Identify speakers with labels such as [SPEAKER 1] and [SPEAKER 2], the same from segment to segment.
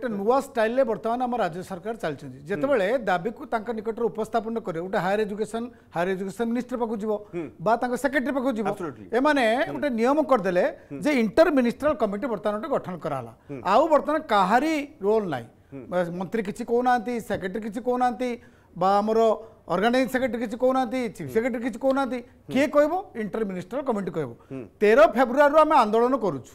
[SPEAKER 1] ଗୋଟେ ନୂଆ ଷ୍ଟାଇଲରେ ବର୍ତ୍ତମାନ ଆମ ରାଜ୍ୟ ସରକାର ଚାଲିଛନ୍ତି ଯେତେବେଳେ ଦାବିକୁ ତାଙ୍କ ନିକଟରେ ଉପସ୍ଥାପନ କରିବେ ଗୋଟେ higher education higher education minister ପାଖକୁ ଯିବ ବା ତାଙ୍କ ସେକ୍ରେଟାରୀ ପାଖକୁ ଯିବ ଏମାନେ ଗୋଟେ ନିୟମ କରିଦେଲେ ଯେ ଇଣ୍ଟର ମିନିଷ୍ଟ୍ରାଲ କମିଟି ବର୍ତ୍ତମାନ ଗୋଟେ ଗଠନ କରାହେଲା ଆଉ ବର୍ତ୍ତମାନ କାହାରି ରୋଲ ନାହିଁ ମନ୍ତ୍ରୀ କିଛି କହୁନାହାନ୍ତି ସେକ୍ରେଟାରୀ କିଛି କହୁନାହାନ୍ତି ବା ଆମର ଅର୍ଗାନାଇଜ ସେକ୍ରେଟେରୀ କିଛି କହୁନାହାନ୍ତି ଚିଫ୍ ସେକ୍ରେଟେରୀ କିଛି କହୁନାହାନ୍ତି କିଏ କହିବ ଇଣ୍ଟର ମିନିଷ୍ଟର କମିଟି କହିବ ତେର ଫେବୃଆରୀରୁ ଆମେ ଆନ୍ଦୋଳନ କରୁଛୁ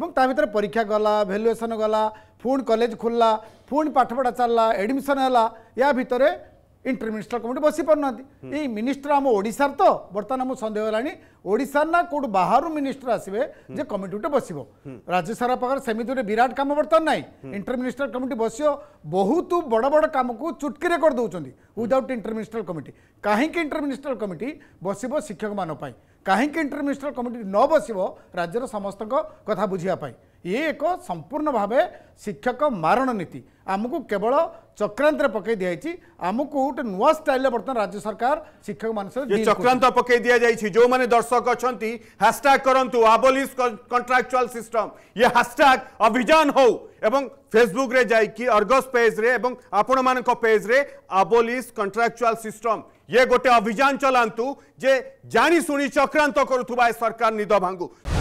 [SPEAKER 1] ଏବଂ ତା ଭିତରେ ପରୀକ୍ଷା ଗଲା ଭାଲ୍ୟୁଏସନ୍ ଗଲା ପୁଣି କଲେଜ ଖୋଲିଲା ପୁଣି ପାଠପଢ଼ା ଚାଲିଲା ଏଡମିସନ୍ ହେଲା ୟା ଭିତରେ ଇଣ୍ଟରମିନିଷ୍ଟ୍ରାଲ କମିଟି ବସି ପାରୁନାହାନ୍ତି ଏଇ ମିନିଷ୍ଟର ଆମ ଓଡ଼ିଶାର ତ ବର୍ତ୍ତମାନ ଆମକୁ ସନ୍ଦେହ ହେଲାଣି ଓଡ଼ିଶାର ନା କେଉଁଠୁ ବାହାରୁ ମିନିଷ୍ଟର ଆସିବେ ଯେ କମିଟି ଗୋଟେ ବସିବ ରାଜ୍ୟ ସରକାର ପାଖରେ ସେମିତି ଗୋଟେ ବିରାଟ କାମ ବର୍ତ୍ତମାନ ନାହିଁ ଇଣ୍ଟରମିନିଷ୍ଟ୍ରାଲ କମିଟି ବସିବ ବହୁତ ବଡ଼ ବଡ଼ କାମକୁ ଚୁଟକିରେ କରିଦେଉଛନ୍ତି ୱିଦାଉଟ୍ ଇଣ୍ଟରମିନିଷ୍ଟ୍ରାଲ କମିଟି କାହିଁକି ଇଣ୍ଟରମିନିଷ୍ଟ୍ରାଲ କମିଟି ବସିବ ଶିକ୍ଷକମାନଙ୍କ ପାଇଁ କାହିଁକି ଇଣ୍ଟରମିନିଷ୍ଟ୍ରାଲ କମିଟି ନ ବସିବ ରାଜ୍ୟର ସମସ୍ତଙ୍କ କଥା ବୁଝିବା ପାଇଁ ଇଏ ଏକ ସମ୍ପୂର୍ଣ୍ଣ ଭାବେ ଶିକ୍ଷକ ମାରଣ ନୀତି आमको केवल चक्रांत पक दिखाई आमको गोटे नुआ स्टाइल बर्तमान राज्य सरकार शिक्षक मान चक्रांत
[SPEAKER 2] पकई दि जाए जो मैंने दर्शक अच्छा हाशटैग करूँ आबोलिश कंट्राक्चुआल सिस्टम ये हाशटैग अभियान हो एवं फेसबुक रे जाकि अर्गस पेज रे एवं आपण मान पेज रे आबोलिश कंट्राक्चुआल सिस्टम ये गोटे अभियान चलातु जे जाशु चक्रांत करुवा सरकार निद भांगू